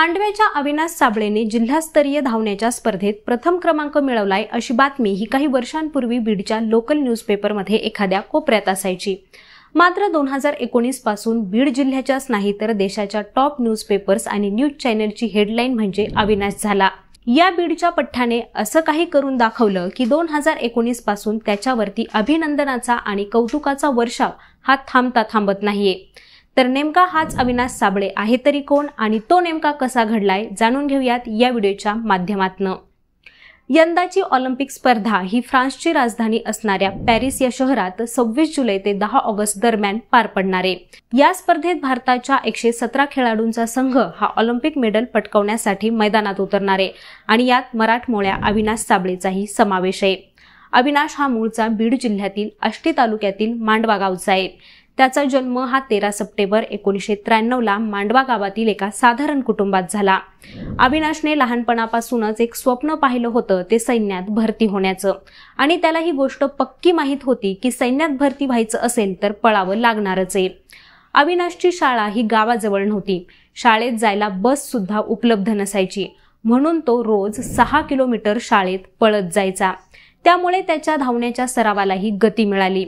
मांडव्याच्या अविनाश साबळेने जिल्हास्तरीय धावण्याच्या स्पर्धेत प्रथम क्रमांक मिळवलाय अशी बातमी ही काही वर्षांपूर्वी बीडच्या लोकल न्यूजपेपरमध्ये एखाद्या कोपऱ्यात असायची मात्र दोन हजार एकोणीस पासून बीड जिल्ह्याच्याच नाही तर देशाच्या टॉप न्यूजपेपर्स आणि न्यूज चॅनलची हेडलाईन म्हणजे अविनाश झाला या बीडच्या पठ्ठाने असं काही करून दाखवलं की दोन हजार एकोणीस पासून त्याच्यावरती अभिनंदनाचा आणि कौतुकाचा वर्षाव हा थांबता थांबत नाहीये तर नेमका हाच अविनाश साबळे आहे तरी कोण आणि तो नेमका कसा घडलाय जाणून घेऊयात या व्हिडिओच्या माध्यमातनं यंदाची ऑलिम्पिक स्पर्धा ही फ्रान्सची राजधानी असणाऱ्या पॅरिस या शहरात सव्वीस जुलै ते दहा ऑगस्ट दरम्यान पार पडणार आहे या स्पर्धेत भारताच्या एकशे सतरा खेळाडूंचा संघ हा ऑलिम्पिक मेडल पटकवण्यासाठी मैदानात उतरणार आहे आणि यात मराठमोळ्या अविनाश साबळेचाही समावेश आहे अविनाश हा मूळचा बीड जिल्ह्यातील आष्टी तालुक्यातील मांडवा गावचा आहे त्याचा जन्म हा तेरा सप्टेंबर एकोणीसशे त्र्याण्णवला मांडवा गावातील एका साधारण कुटुंबात झाला अविनाशने लहानपणापासूनच एक स्वप्न पाहिलं होतं ते सैन्यात भरती होण्याचं आणि त्याला ही गोष्ट पक्की माहीत होती की सैन्यात भरती व्हायचं असेल तर पळावं लागणारच आहे अविनाशची शाळा ही गावाजवळ नव्हती शाळेत जायला बस सुद्धा उपलब्ध नसायची म्हणून तो रोज सहा किलोमीटर शाळेत पळत जायचा त्यामुळे त्याच्या धावण्याच्या सरावालाही गती मिळाली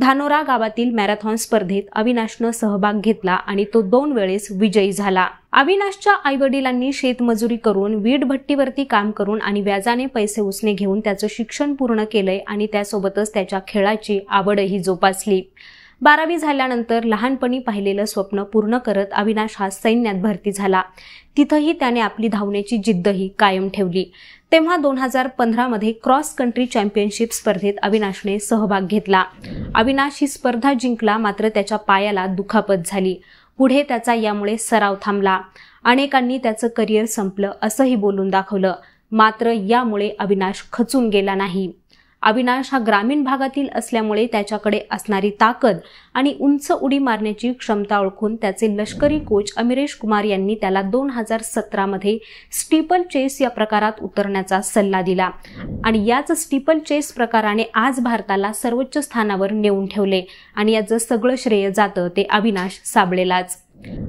धानोरा गावातील मॅरेथॉन स्पर्धेत अविनाशनं सहभाग घेतला आणि तो दोन वेळेस विजयी झाला अविनाशच्या आईवडिलांनी शेतमजुरी करून वीट भट्टीवरती काम करून आणि व्याजाने पैसे उसने घेऊन त्याचं शिक्षण पूर्ण केलंय आणि त्यासोबतच त्याच्या खेळाची आवडही जोपासली बारावी झाल्यानंतर लहानपणी पाहिलेलं स्वप्न पूर्ण करत अविनाश हा सैन्यात भरती झाला तिथंही त्याने आपली धावण्याची जिद्दही कायम ठेवली तेव्हा दोन हजार पंधरामध्ये क्रॉस कंट्री चॅम्पियनशिप स्पर्धेत अविनाशने सहभाग घेतला अविनाश ही स्पर्धा जिंकला मात्र त्याच्या पायाला दुखापत झाली पुढे त्याचा यामुळे सराव थांबला अनेकांनी त्याचं करिअर संपलं असंही बोलून दाखवलं मात्र यामुळे अविनाश खचून गेला नाही अविनाश हा ग्रामीण भागातील असल्यामुळे त्याच्याकडे असणारी ताकद आणि उंच उडी मारण्याची क्षमता ओळखून त्याचे लष्करी कोच अमिरेश कुमार यांनी त्याला दोन हजार सतरामध्ये स्टीपल चेस या प्रकारात उतरण्याचा सल्ला दिला आणि याच स्टीपल चेस प्रकाराने आज भारताला सर्वोच्च स्थानावर नेऊन ठेवले आणि याचं सगळं श्रेय जातं ते अविनाश साबळेलाच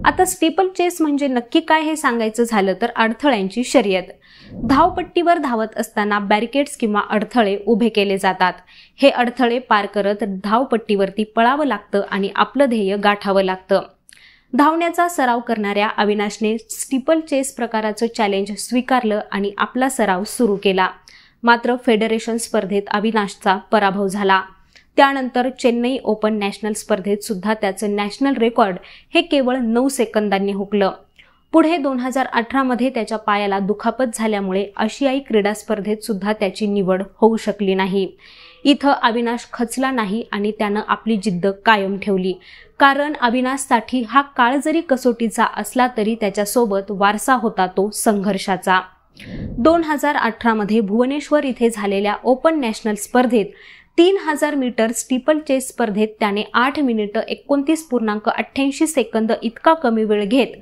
आता स्टीपल चेस म्हणजे नक्की काय हे सांगायचं झालं तर अडथळ्यांची शर्यत धावपट्टीवर धावत असताना बॅरिकेड्स किंवा अडथळे उभे केले जातात हे अडथळे पार करत धावपट्टीवरती पळावं लागतं आणि आपलं ध्येय गाठावं लागतं धावण्याचा सराव करणाऱ्या अविनाशने स्टीपल चेस प्रकाराचं चॅलेंज स्वीकारलं आणि आपला सराव सुरू केला मात्र फेडरेशन स्पर्धेत अविनाशचा पराभव झाला त्यानंतर चेन्नई ओपन नॅशनल स्पर्धेत सुद्धा त्याचं नॅशनल रेकॉर्ड हे केवळ नऊ सेकंदांनी हुकलं पुढे दोन हजार अठरामध्ये त्याच्या पायाला दुखापत झाल्यामुळे आशियाई क्रीडा स्पर्धेत सुद्धा त्याची निवड होऊ शकली नाही इथं अविनाश खचला नाही आणि त्यानं आपली जिद्द कायम ठेवली कारण अविनाशसाठी हा काळ जरी कसोटीचा असला तरी त्याच्यासोबत वारसा होता तो संघर्षाचा दोन हजार अठरामध्ये भुवनेश्वर इथे झालेल्या ओपन नॅशनल स्पर्धेत तीन हजार मीटर स्टीपल चेस स्पर्धेत त्याने आठ मिनिटं एकोणतीस पूर्णांक अठ्ठ्याऐंशी सेकंद इतका कमी वेळ घेत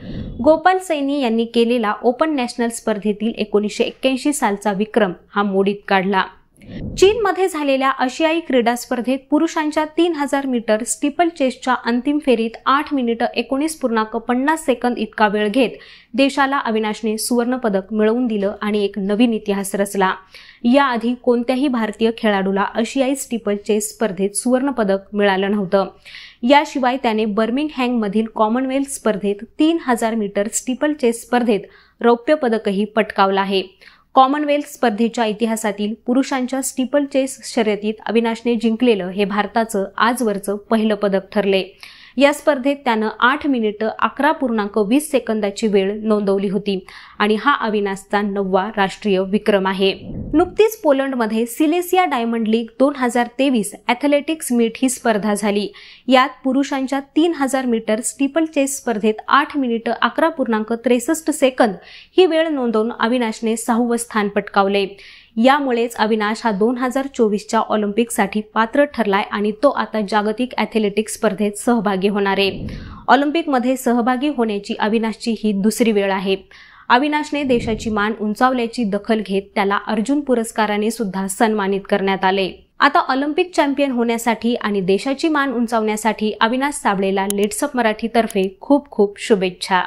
गोपाल सैनी यांनी केलेला ओपन नॅशनल स्पर्धेतील एकोणीसशे एक्क्याऐंशी सालचा विक्रम हा मोडीत काढला चीनमध्ये झालेल्या आशियाई क्रीडा स्पर्धेत पुरुषांच्या तीन हजार मीटर स्टीपल चेसच्या अंतिम फेरीत आठ मिनिट एकोणीस पूर्णांक पन्नास सेकंद इतका वेळ घेत देशाला अविनाशने सुवर्णपदक मिळवून दिलं आणि एक नवीन इतिहास रचला याआधी कोणत्याही भारतीय खेळाडूला आशियाई स्टिपल चेस स्पर्धेत सुवर्णपदक मिळालं नव्हतं याशिवाय त्याने मधील कॉमनवेल्थ स्पर्धेत तीन हजार मीटर स्टिपल चेस स्पर्धेत रौप्य पदकही पटकावलं आहे कॉमनवेल्थ स्पर्धेच्या इतिहासातील पुरुषांच्या स्टीपल चेस शर्यतीत अविनाशने जिंकलेलं हे भारताचं आजवरचं पहिलं पदक ठरले या स्पर्धेत त्यानं आठ मिनिटं अकरा पूर्णांक वीस सेकंदाची वेळ नोंदवली होती आणि हा अविनाशचा नववा राष्ट्रीय विक्रम आहे नुकतीच पोलंडमध्ये सिलेसिया डायमंड लीग दोन हजार तेवीस ॲथलेटिक्स मीट ही स्पर्धा झाली यात पुरुषांच्या तीन हजार मीटर स्टीपल चेस स्पर्धेत आठ मिनिट अकरा पूर्णांक त्रेसष्ट सेकंद ही वेळ नोंदवून अविनाशने सहावं स्थान पटकावले यामुळेच अविनाश हा दोन हजार चोवीसच्या ऑलिम्पिकसाठी पात्र ठरलाय आणि तो आता जागतिक ॲथलेटिक्स स्पर्धेत सहभागी होणार आहे ऑलिम्पिकमध्ये सहभागी होण्याची अविनाशची ही दुसरी वेळ आहे अविनाशने देशाची मान उंचावल्याची दखल घेत त्याला अर्जुन पुरस्काराने सुद्धा सन्मानित करण्यात आले आता ऑलिम्पिक चॅम्पियन होण्यासाठी आणि देशाची मान उंचावण्यासाठी अविनाश साबळेला लेट्सअप मराठीतर्फे खूप खूप शुभेच्छा